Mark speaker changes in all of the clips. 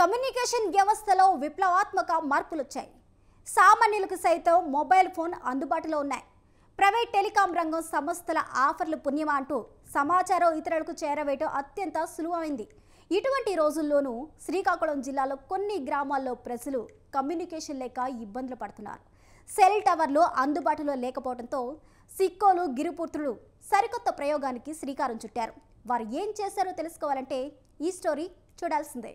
Speaker 1: communication వ్యవస్థలో విప్లవాత్మక మార్పులు వచ్చాయి సామాన్యులకు సైతం మొబైల్ ఫోన్ అందుబాటులో ఉన్నాయి ప్రైవేట్ టెలికాం రంగం సంస్థల ఆఫర్లు పుణ్యమా అంటూ సమాచారం ఇతరులకు చేరవేయటం అత్యంత సులువైంది ఇటువంటి రోజుల్లోనూ శ్రీకాకుళం జిల్లాలో కొన్ని గ్రామాల్లో ప్రజలు కమ్యూనికేషన్ లేక ఇబ్బందులు పడుతున్నారు సెల్ టవర్లు అందుబాటులో లేకపోవడంతో సిక్కోలు గిరిపుత్రులు సరికొత్త ప్రయోగానికి శ్రీకారం చుట్టారు వారు ఏం చేశారో తెలుసుకోవాలంటే ఈ స్టోరీ చూడాల్సిందే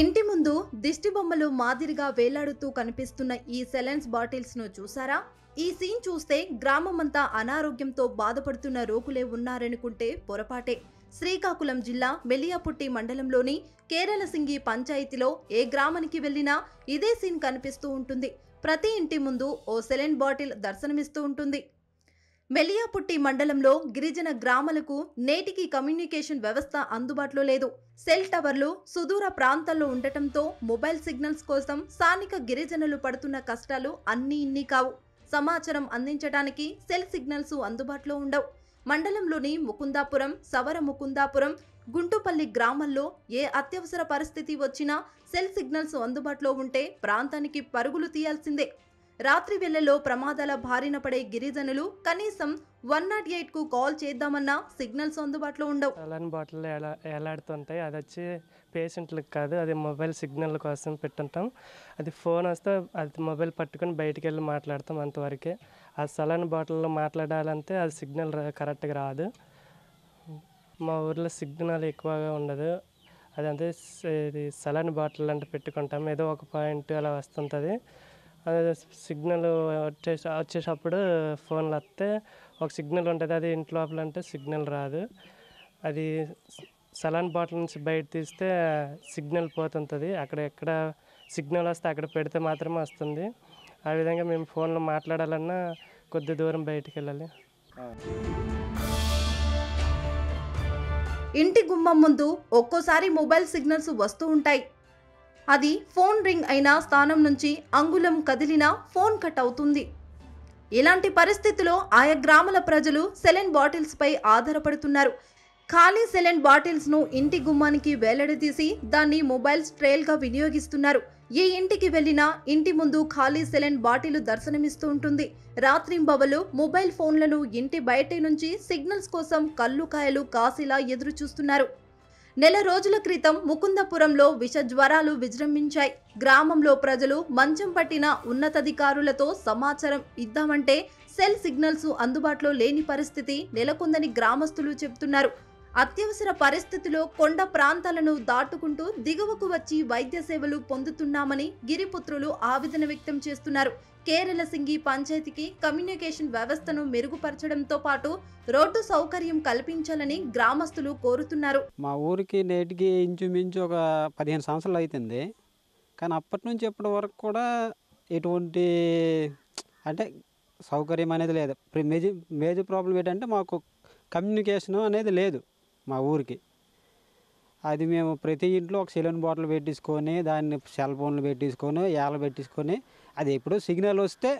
Speaker 2: ఇంటి ముందు దిష్టి బొమ్మలు మాదిరిగా వేలాడుతూ కనిపిస్తున్న ఈ సెలెన్స్ బాటిల్స్ ను చూసారా ఈ సీన్ చూస్తే గ్రామమంతా అనారోగ్యంతో బాధపడుతున్న రోగులే ఉన్నారనుకుంటే పొరపాటే శ్రీకాకుళం జిల్లా మెలియాపుట్టి మండలంలోని కేరళసింగి పంచాయతీలో ఏ గ్రామానికి వెళ్ళినా ఇదే సీన్ కనిపిస్తూ ఉంటుంది ప్రతి ఇంటి ముందు ఓ సెలెన్ బాటిల్ దర్శనమిస్తూ ఉంటుంది మెలియాపుట్టి మండలంలో గిరిజన గ్రామాలకు నేటికి కమ్యూనికేషన్ వ్యవస్థ అందుబాటులో లేదు సెల్ టవర్లు సుదూర ప్రాంతాల్లో ఉండటంతో మొబైల్ సిగ్నల్స్ కోసం స్థానిక గిరిజనులు పడుతున్న కష్టాలు అన్నీ ఇన్ని కావు సమాచారం అందించడానికి సెల్ సిగ్నల్స్ అందుబాటులో ఉండవు మండలంలోని ముకుందాపురం సవర ముకుందాపురం గుంటుపల్లి గ్రామంలో ఏ అత్యవసర పరిస్థితి వచ్చినా సెల్ సిగ్నల్స్ అందుబాటులో ఉంటే ప్రాంతానికి పరుగులు తీయాల్సిందే రాత్రి వేళల్లో ప్రమాదాల బారిన పడే గిరిజనులు కనీసం వన్ నాట్ ఎయిట్ కు కాల్ చేద్దామన్నా సిగ్నల్స్ అందుబాటులో ఉండవు
Speaker 3: అలాంటి బాటిల్ ఎలాడుతుంటాయి అది వచ్చి పేషెంట్లకు కాదు అది మొబైల్ సిగ్నల్ కోసం పెట్టుంటాం అది ఫోన్ వస్తే అది మొబైల్ పట్టుకొని బయటికి వెళ్ళి మాట్లాడతాం అంతవరకే ఆ సలన్ బాటిల్లో మాట్లాడాలంటే అది సిగ్నల్ కరెక్ట్గా రాదు మా ఊర్లో సిగ్నల్ ఎక్కువగా ఉండదు అదంతా ఇది సలన్ బాటిల్ అంటే పెట్టుకుంటాం ఏదో ఒక పాయింట్ అలా వస్తుంటుంది సిగ్నల్ వచ్చే వచ్చేటప్పుడు ఫోన్లు వస్తే ఒక సిగ్నల్ ఉంటుంది అది ఇంటి లోపల అంటే సిగ్నల్ రాదు అది సలాన్ బాటిల్ నుంచి బయట తీస్తే సిగ్నల్ పోతుంటుంది అక్కడ ఎక్కడ సిగ్నల్ వస్తే అక్కడ పెడితే మాత్రమే వస్తుంది ఆ విధంగా మేము ఫోన్లో మాట్లాడాలన్నా కొద్ది దూరం బయటికి వెళ్ళాలి
Speaker 2: ఇంటి గుమ్మం ముందు ఒక్కోసారి మొబైల్ సిగ్నల్స్ వస్తూ ఉంటాయి అది ఫోన్ రింగ్ అయిన స్థానం నుంచి అంగుళం కదిలినా ఫోన్ కట్ అవుతుంది ఇలాంటి పరిస్థితిలో ఆయా గ్రామాల ప్రజలు సెలెన్ బాటిల్స్పై ఆధారపడుతున్నారు ఖాళీ సెలెన్ బాటిల్స్ను ఇంటి గుమ్మానికి వేలాడదీసి దాన్ని మొబైల్స్ ట్రైల్గా వినియోగిస్తున్నారు ఏ ఇంటికి వెళ్ళినా ఇంటి ముందు ఖాళీ సెలెన్ బాటిల్ దర్శనమిస్తూ ఉంటుంది రాత్రింబవలు మొబైల్ ఫోన్లను ఇంటి బయట నుంచి సిగ్నల్స్ కోసం కళ్ళు కాయలు కాసేలా ఎదురు చూస్తున్నారు నెల రోజుల క్రితం ముకుందపురంలో విషజ్వరాలు విజృంభించాయి గ్రామంలో ప్రజలు మంచం పట్టిన ఉన్నతాధికారులతో సమాచారం ఇద్దామంటే సెల్ సిగ్నల్స్ అందుబాటులో లేని పరిస్థితి నెలకొందని గ్రామస్తులు చెబుతున్నారు అత్యవసర పరిస్థితిలో కొండ ప్రాంతాలను దాటుకుంటూ దిగువకు వచ్చి వైద్య సేవలు పొందుతున్నామని గిరిపుత్రులు ఆవేదన వ్యక్తం చేస్తున్నారు కేరళ సింగి పంచాయతీకి కమ్యూనికేషన్ వ్యవస్థను మెరుగుపరచడంతో పాటు రోడ్డు సౌకర్యం కల్పించాలని గ్రామస్తులు కోరుతున్నారు
Speaker 4: మా ఊరికి నేటికి ఇంచుమించు ఒక పదిహేను సంవత్సరాలు అవుతుంది కానీ అప్పటి నుంచి ఇప్పటి వరకు కూడా ఎటువంటి అంటే సౌకర్యం అనేది లేదు మేజర్ ప్రాబ్లం ఏంటంటే మాకు కమ్యూనికేషన్ అనేది లేదు మా ఊరికి అది మేము ప్రతి ఇంట్లో ఒక సెలూన్ బాటిల్ పెట్టించుకొని దాన్ని సెల్ ఫోన్లు పెట్టించుకొని ఏళ్ళ పెట్టించుకొని అది ఎప్పుడో సిగ్నల్ వస్తే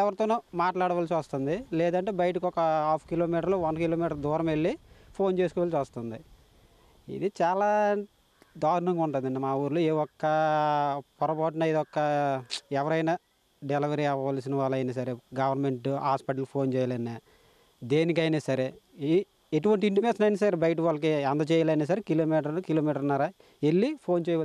Speaker 4: ఎవరితోనో మాట్లాడవలసి వస్తుంది లేదంటే బయటకు ఒక హాఫ్ కిలోమీటర్లు వన్ కిలోమీటర్ దూరం వెళ్ళి ఫోన్ చేసుకోవాల్సి వస్తుంది ఇది చాలా దారుణంగా ఉంటుందండి మా ఊర్లో ఏ ఒక్క పొరపాటున ఇది ఒక్క ఎవరైనా డెలివరీ అవ్వవలసిన వాళ్ళైనా సరే గవర్నమెంట్ హాస్పిటల్ ఫోన్ చేయాలన్నా దేనికైనా సరే ఈ ఎటువంటి ఇంటిమేషన్ అయినా సరే బయట వాళ్ళకి అందజేయాలైనా సరే కిలోమీటర్లు కిలోమీటర్న్నర వెళ్ళి ఫోన్ చేయవచ్చు